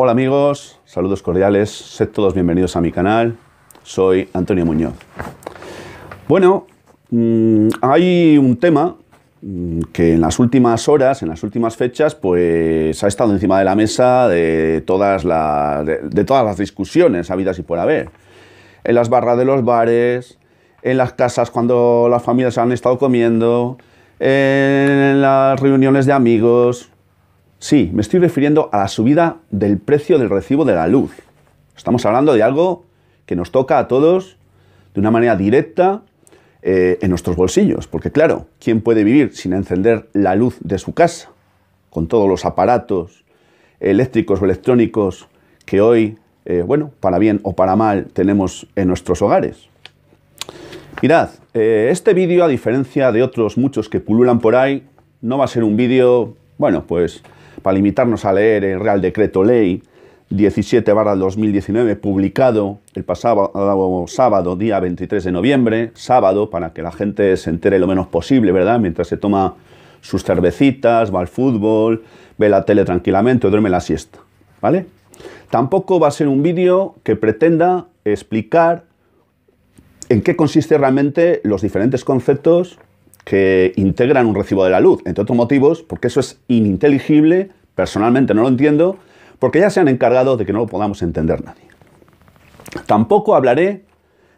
Hola amigos, saludos cordiales, sed todos bienvenidos a mi canal, soy Antonio Muñoz. Bueno, mm, hay un tema mm, que en las últimas horas, en las últimas fechas, pues ha estado encima de la mesa de todas, las, de, de todas las discusiones habidas y por haber. En las barras de los bares, en las casas cuando las familias han estado comiendo, en las reuniones de amigos, Sí, me estoy refiriendo a la subida del precio del recibo de la luz. Estamos hablando de algo que nos toca a todos de una manera directa eh, en nuestros bolsillos, porque claro, ¿quién puede vivir sin encender la luz de su casa? Con todos los aparatos eléctricos o electrónicos que hoy, eh, bueno, para bien o para mal, tenemos en nuestros hogares. Mirad, eh, este vídeo, a diferencia de otros muchos que pululan por ahí, no va a ser un vídeo, bueno, pues para limitarnos a leer el Real Decreto Ley 17 2019, publicado el pasado sábado, día 23 de noviembre, sábado, para que la gente se entere lo menos posible, ¿verdad? Mientras se toma sus cervecitas, va al fútbol, ve la tele tranquilamente o duerme la siesta, ¿vale? Tampoco va a ser un vídeo que pretenda explicar en qué consiste realmente los diferentes conceptos que integran un recibo de la luz, entre otros motivos, porque eso es ininteligible, personalmente no lo entiendo, porque ya se han encargado de que no lo podamos entender nadie. Tampoco hablaré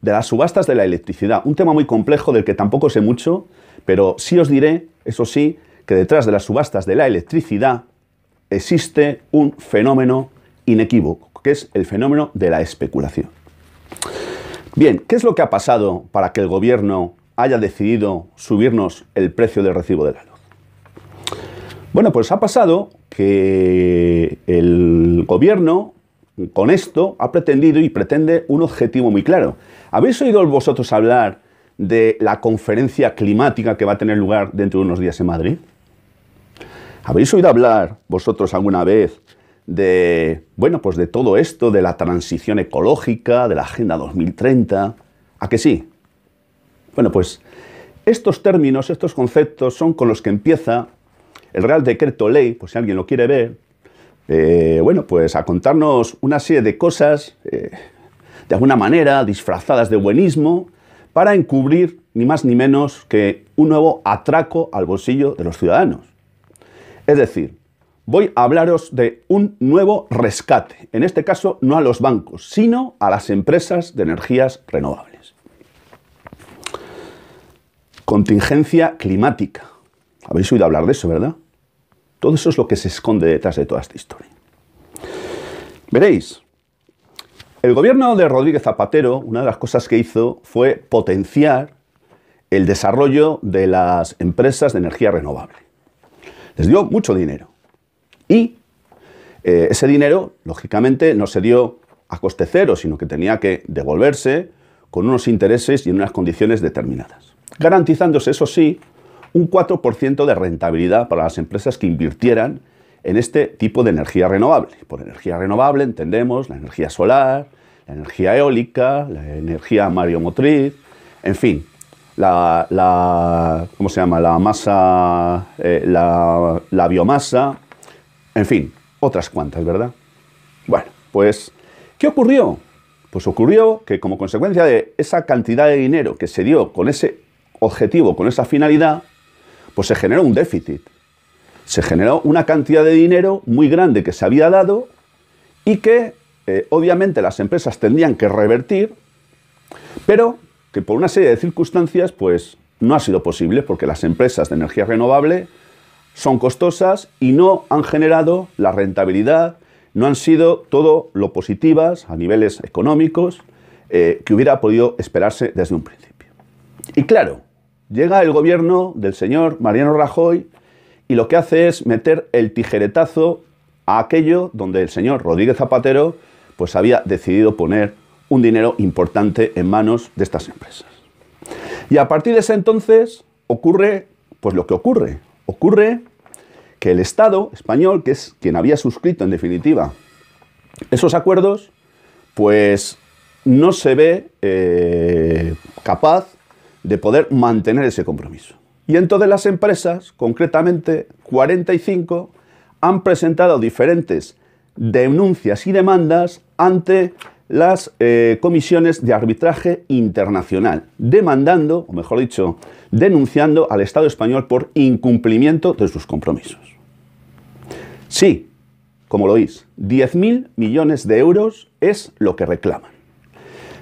de las subastas de la electricidad, un tema muy complejo del que tampoco sé mucho, pero sí os diré, eso sí, que detrás de las subastas de la electricidad existe un fenómeno inequívoco, que es el fenómeno de la especulación. Bien, ¿qué es lo que ha pasado para que el gobierno haya decidido subirnos el precio del recibo de la luz. Bueno, pues ha pasado que el gobierno con esto ha pretendido y pretende un objetivo muy claro. ¿Habéis oído vosotros hablar de la conferencia climática que va a tener lugar dentro de unos días en Madrid? ¿Habéis oído hablar vosotros alguna vez de, bueno, pues de todo esto, de la transición ecológica, de la Agenda 2030? ¿A que sí? Bueno, pues estos términos, estos conceptos son con los que empieza el Real Decreto Ley, por pues si alguien lo quiere ver, eh, bueno, pues a contarnos una serie de cosas, eh, de alguna manera, disfrazadas de buenismo, para encubrir ni más ni menos que un nuevo atraco al bolsillo de los ciudadanos. Es decir, voy a hablaros de un nuevo rescate, en este caso no a los bancos, sino a las empresas de energías renovables. Contingencia climática. Habéis oído hablar de eso, ¿verdad? Todo eso es lo que se esconde detrás de toda esta historia. Veréis, el gobierno de Rodríguez Zapatero, una de las cosas que hizo fue potenciar el desarrollo de las empresas de energía renovable. Les dio mucho dinero. Y eh, ese dinero, lógicamente, no se dio a coste cero, sino que tenía que devolverse con unos intereses y en unas condiciones determinadas garantizándose, eso sí, un 4% de rentabilidad para las empresas que invirtieran en este tipo de energía renovable. Por energía renovable entendemos la energía solar, la energía eólica, la energía Motriz, en fin, la, ¿cómo se llama? La masa, eh, la biomasa, en fin, otras cuantas, ¿verdad? Bueno, pues, ¿qué ocurrió? Pues ocurrió que como consecuencia de esa cantidad de dinero que se dio con ese objetivo, con esa finalidad, pues se generó un déficit. Se generó una cantidad de dinero muy grande que se había dado y que eh, obviamente las empresas tendrían que revertir, pero que por una serie de circunstancias pues no ha sido posible porque las empresas de energía renovable son costosas y no han generado la rentabilidad, no han sido todo lo positivas a niveles económicos eh, que hubiera podido esperarse desde un principio. Y claro, Llega el gobierno del señor Mariano Rajoy y lo que hace es meter el tijeretazo a aquello donde el señor Rodríguez Zapatero pues había decidido poner un dinero importante en manos de estas empresas. Y a partir de ese entonces ocurre pues lo que ocurre, ocurre que el Estado español, que es quien había suscrito en definitiva esos acuerdos, pues no se ve eh, capaz de poder mantener ese compromiso. Y entonces las empresas, concretamente 45, han presentado diferentes denuncias y demandas ante las eh, comisiones de arbitraje internacional, demandando, o mejor dicho, denunciando al Estado español por incumplimiento de sus compromisos. Sí, como lo oís, 10.000 millones de euros es lo que reclaman.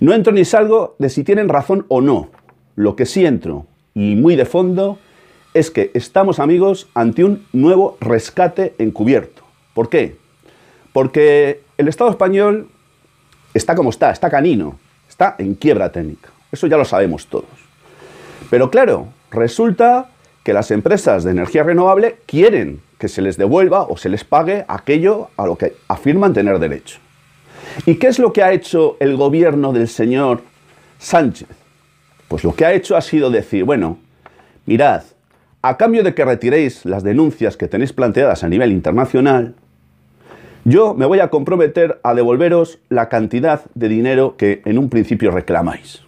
No entro ni salgo de si tienen razón o no, lo que sí entro, y muy de fondo, es que estamos amigos ante un nuevo rescate encubierto. ¿Por qué? Porque el Estado español está como está, está canino, está en quiebra técnica. Eso ya lo sabemos todos. Pero claro, resulta que las empresas de energía renovable quieren que se les devuelva o se les pague aquello a lo que afirman tener derecho. ¿Y qué es lo que ha hecho el gobierno del señor Sánchez? Pues lo que ha hecho ha sido decir, bueno, mirad, a cambio de que retiréis las denuncias que tenéis planteadas a nivel internacional, yo me voy a comprometer a devolveros la cantidad de dinero que en un principio reclamáis.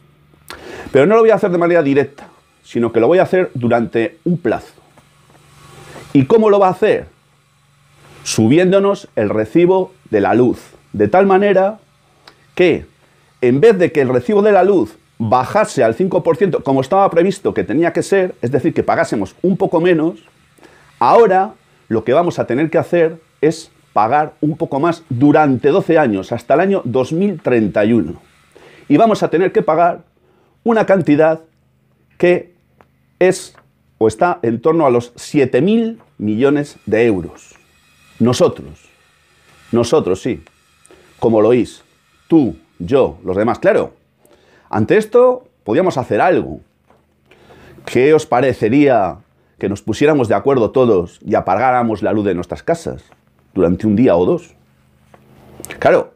Pero no lo voy a hacer de manera directa, sino que lo voy a hacer durante un plazo. ¿Y cómo lo va a hacer? Subiéndonos el recibo de la luz, de tal manera que en vez de que el recibo de la luz bajase al 5%, como estaba previsto que tenía que ser, es decir, que pagásemos un poco menos, ahora lo que vamos a tener que hacer es pagar un poco más durante 12 años, hasta el año 2031. Y vamos a tener que pagar una cantidad que es o está en torno a los 7.000 millones de euros. Nosotros, nosotros sí, como lo oís, tú, yo, los demás, claro, ante esto, podíamos hacer algo. ¿Qué os parecería que nos pusiéramos de acuerdo todos y apagáramos la luz de nuestras casas durante un día o dos? Claro,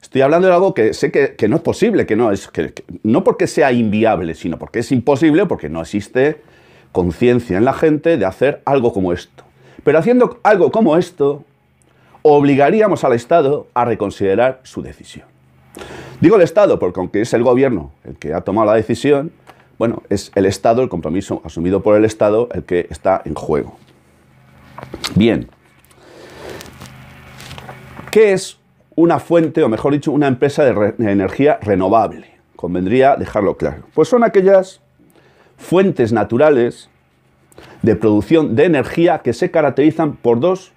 estoy hablando de algo que sé que, no es posible, que no es. que, no porque sea inviable, sino porque es imposible, porque no existe conciencia en la gente de hacer algo como esto. Pero haciendo algo como esto, obligaríamos al Estado a reconsiderar su decisión. Digo el Estado porque aunque es el gobierno el que ha tomado la decisión, bueno, es el Estado, el compromiso asumido por el Estado, el que está en juego. Bien. ¿Qué es una fuente, o mejor dicho, una empresa de, energía renovable? Convendría dejarlo claro. Pues son aquellas fuentes naturales de producción de energía que se caracterizan por dos,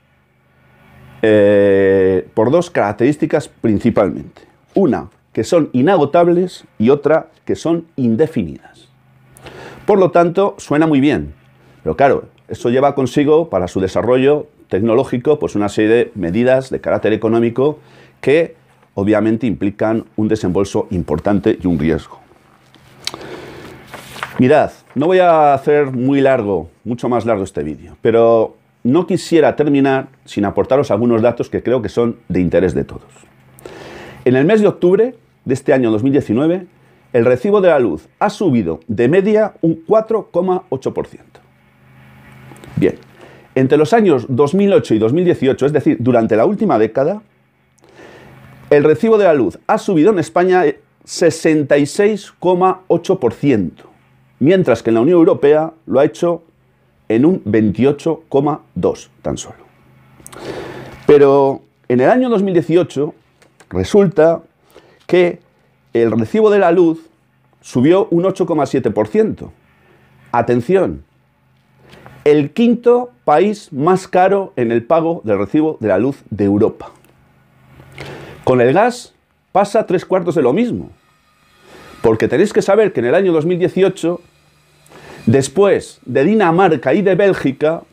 eh, por dos características principalmente. Una, que son inagotables y otra que son indefinidas. Por lo tanto, suena muy bien, pero claro, eso lleva consigo para su desarrollo tecnológico pues una serie de medidas de carácter económico que obviamente implican un desembolso importante y un riesgo. Mirad, no voy a hacer muy largo, mucho más largo este vídeo, pero no quisiera terminar sin aportaros algunos datos que creo que son de interés de todos. En el mes de octubre de este año 2019, el recibo de la luz ha subido de media un 4,8%. Bien, entre los años 2008 y 2018, es decir, durante la última década, el recibo de la luz ha subido en España 66,8%, mientras que en la Unión Europea lo ha hecho en un 28,2% tan solo. Pero en el año 2018 resulta que el recibo de la luz subió un 8,7%. Atención, el quinto país más caro en el pago del recibo de la luz de Europa. Con el gas pasa tres cuartos de lo mismo, porque tenéis que saber que en el año 2018, después de Dinamarca y de Bélgica,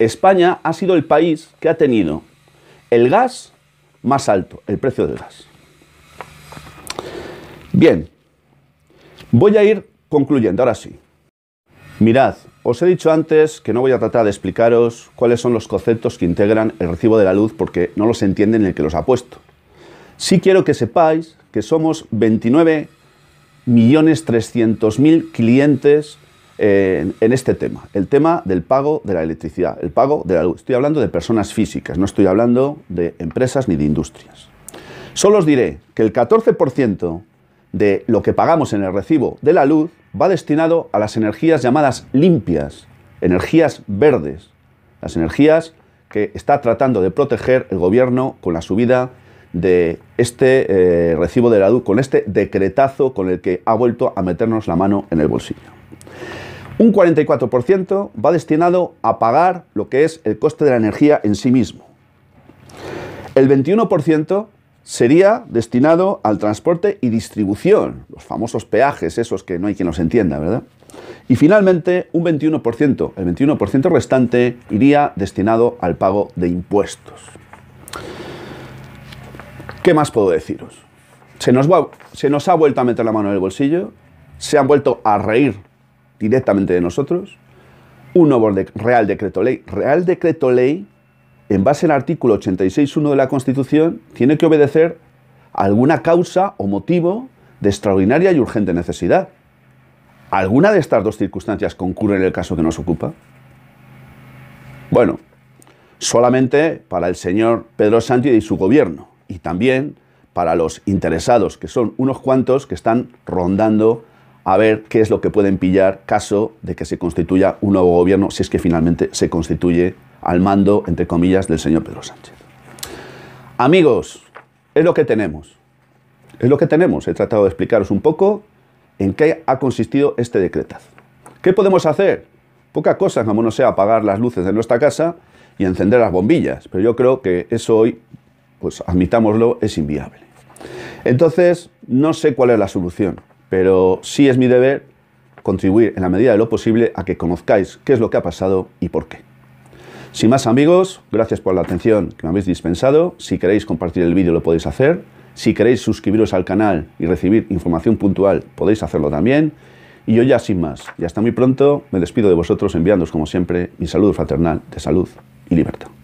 España ha sido el país que ha tenido el gas más alto, el precio del gas. Bien, voy a ir concluyendo, ahora sí. Mirad, os he dicho antes que no voy a tratar de explicaros cuáles son los conceptos que integran el recibo de la luz porque no los entienden en el que los ha puesto. Sí quiero que sepáis que somos 29.300.000 millones clientes eh, en, en, este tema, el tema del pago de la electricidad, el pago de la luz. Estoy hablando de personas físicas, no estoy hablando de empresas ni de industrias. Solo os diré que el 14% de lo que pagamos en el recibo de la luz va destinado a las energías llamadas limpias, energías verdes, las energías que está tratando de proteger el gobierno con la subida de este eh, recibo de la luz, con este decretazo con el que ha vuelto a meternos la mano en el bolsillo. Un 44% va destinado a pagar lo que es el coste de la energía en sí mismo. El 21% sería destinado al transporte y distribución, los famosos peajes, esos que no hay quien los entienda, ¿verdad? Y finalmente, un 21%, el 21% restante iría destinado al pago de impuestos. ¿Qué más puedo deciros? Se nos, ha vuelto a meter la mano en el bolsillo, se han vuelto a reír directamente de nosotros, un nuevo Real Decreto Ley. Real Decreto Ley en base al artículo 86.1 de la Constitución, tiene que obedecer alguna causa o motivo de extraordinaria y urgente necesidad. ¿Alguna de estas dos circunstancias concurre en el caso que nos ocupa? Bueno, solamente para el señor Pedro Sánchez y su gobierno, y también para los interesados, que son unos cuantos que están rondando a ver qué es lo que pueden pillar caso de que se constituya un nuevo gobierno, si es que finalmente se constituye al mando, entre comillas, del señor Pedro Sánchez. Amigos, es lo que tenemos. Es lo que tenemos. He tratado de explicaros un poco en qué ha consistido este decretazo. ¿Qué podemos hacer? Poca cosa, como no sea apagar las luces de nuestra casa y encender las bombillas. Pero yo creo que eso hoy, pues admitámoslo, es inviable. Entonces, no sé cuál es la solución pero sí es mi deber contribuir en la medida de lo posible a que conozcáis qué es lo que ha pasado y por qué. Sin más amigos, gracias por la atención que me habéis dispensado. Si queréis compartir el vídeo lo podéis hacer. Si queréis suscribiros al canal y recibir información puntual podéis hacerlo también. Y yo ya sin más, y hasta muy pronto, me despido de vosotros enviándoos como siempre mi saludo fraternal de salud y libertad.